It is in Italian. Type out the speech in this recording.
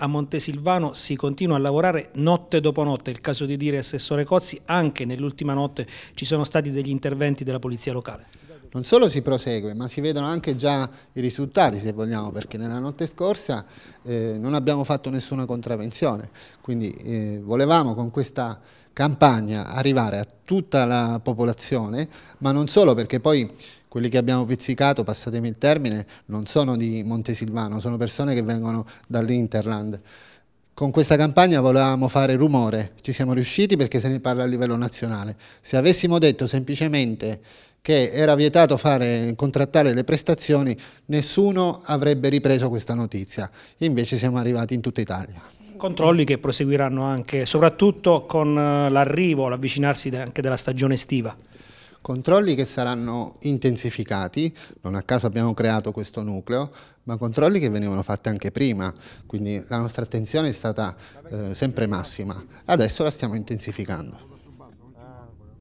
a Montesilvano si continua a lavorare notte dopo notte, è il caso di dire Assessore Cozzi, anche nell'ultima notte ci sono stati degli interventi della Polizia Locale non solo si prosegue, ma si vedono anche già i risultati, se vogliamo, perché nella notte scorsa eh, non abbiamo fatto nessuna contravenzione, quindi eh, volevamo con questa campagna arrivare a tutta la popolazione, ma non solo perché poi quelli che abbiamo pizzicato, passatemi il termine, non sono di Montesilvano, sono persone che vengono dall'Interland. Con questa campagna volevamo fare rumore, ci siamo riusciti perché se ne parla a livello nazionale. Se avessimo detto semplicemente che era vietato fare, contrattare le prestazioni, nessuno avrebbe ripreso questa notizia. Invece siamo arrivati in tutta Italia. Controlli che proseguiranno anche, soprattutto con eh, l'arrivo, l'avvicinarsi anche della stagione estiva controlli che saranno intensificati, non a caso abbiamo creato questo nucleo, ma controlli che venivano fatti anche prima, quindi la nostra attenzione è stata eh, sempre massima, adesso la stiamo intensificando.